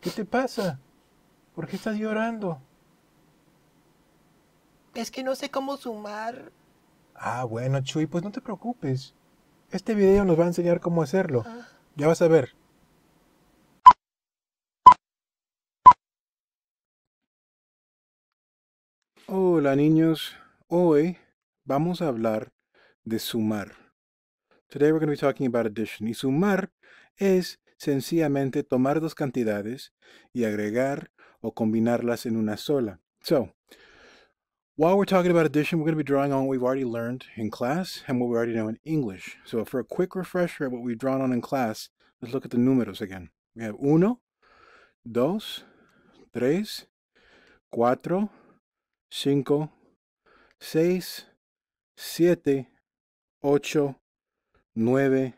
¿Qué te pasa? ¿Por qué estás llorando? Es que no sé cómo sumar. Ah, bueno, Chuy, pues no te preocupes. Este video nos va a enseñar cómo hacerlo. Ah. Ya vas a ver. Hola niños, hoy vamos a hablar de sumar. Today we're going to be talking about addition. Y sumar es sencillamente tomar dos cantidades y agregar o combinarlas en una sola. So, while we're talking about addition, we're going to be drawing on what we've already learned in class and what we already know in English. So for a quick refresher of what we've drawn on in class, let's look at the números again. We have uno, dos, tres, cuatro, cinco, seis, siete, ocho, nueve,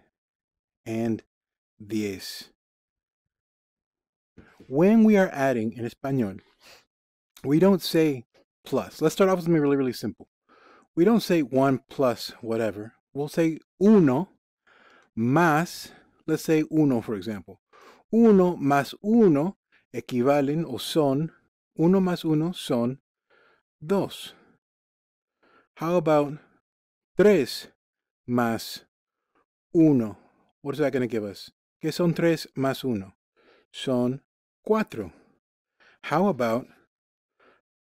and 10. When we are adding in Espanol, we don't say plus. Let's start off with something really, really simple. We don't say 1 plus whatever. We'll say uno más, let's say uno, for example. Uno más uno equivalen o son, uno más uno son dos. How about tres más uno? What is that going to give us? que son tres más uno, Son cuatro. How about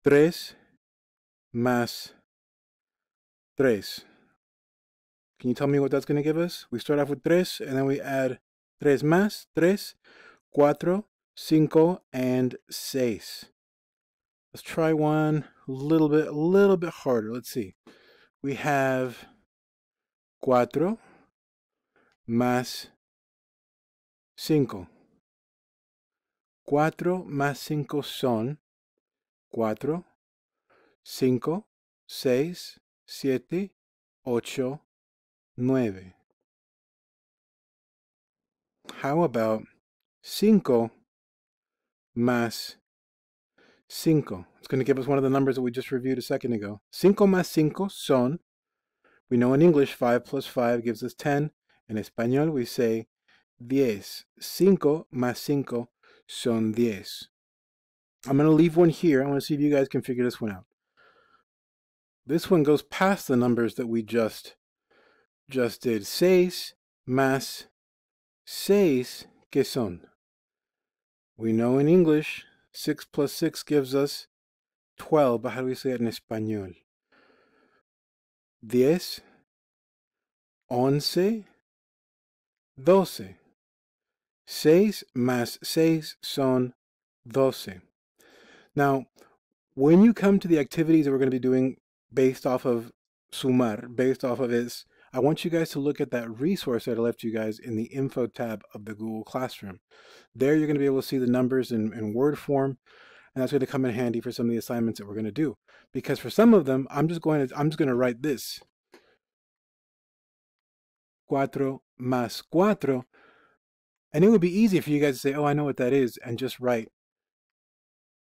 tres más tres? Can you tell me what that's going to give us? We start off with tres, and then we add tres más tres, cuatro, cinco, and seis. Let's try one a little bit, a little bit harder. Let's see. We have cuatro más 5. 4 más 5 son 4, 5, 6, 7, 8, 9. How about 5 más 5? It's going to give us one of the numbers that we just reviewed a second ago. 5 más 5 son, we know in English 5 plus 5 gives us 10. In Espanol we say 10. 5 más 5 son 10. I'm going to leave one here. I want to see if you guys can figure this one out. This one goes past the numbers that we just just did. 6 más 6 que son. We know in English 6 plus 6 gives us 12, but how do we say it in Espanol? 10, 11, 12. Seis más seis son doce. Now, when you come to the activities that we're going to be doing based off of sumar, based off of is, I want you guys to look at that resource that I left you guys in the info tab of the Google Classroom. There you're going to be able to see the numbers in, in Word form, and that's going to come in handy for some of the assignments that we're going to do. Because for some of them, I'm just going to, I'm just going to write this. Cuatro más cuatro and it would be easy for you guys to say, oh, I know what that is, and just write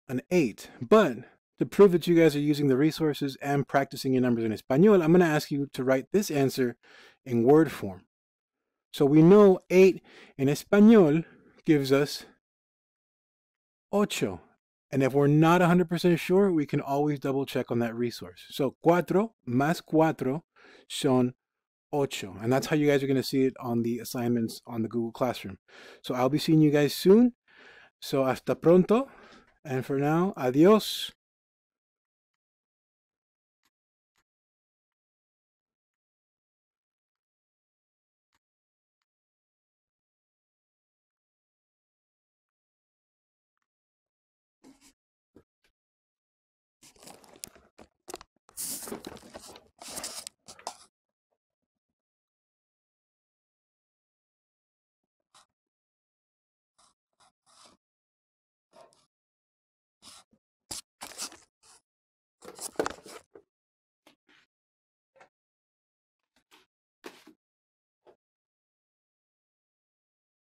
an 8. But to prove that you guys are using the resources and practicing your numbers in Espanol, I'm going to ask you to write this answer in word form. So we know 8 in Espanol gives us ocho. And if we're not 100% sure, we can always double check on that resource. So cuatro más cuatro son Eight, And that's how you guys are going to see it on the assignments on the Google Classroom. So I'll be seeing you guys soon. So hasta pronto. And for now, adios.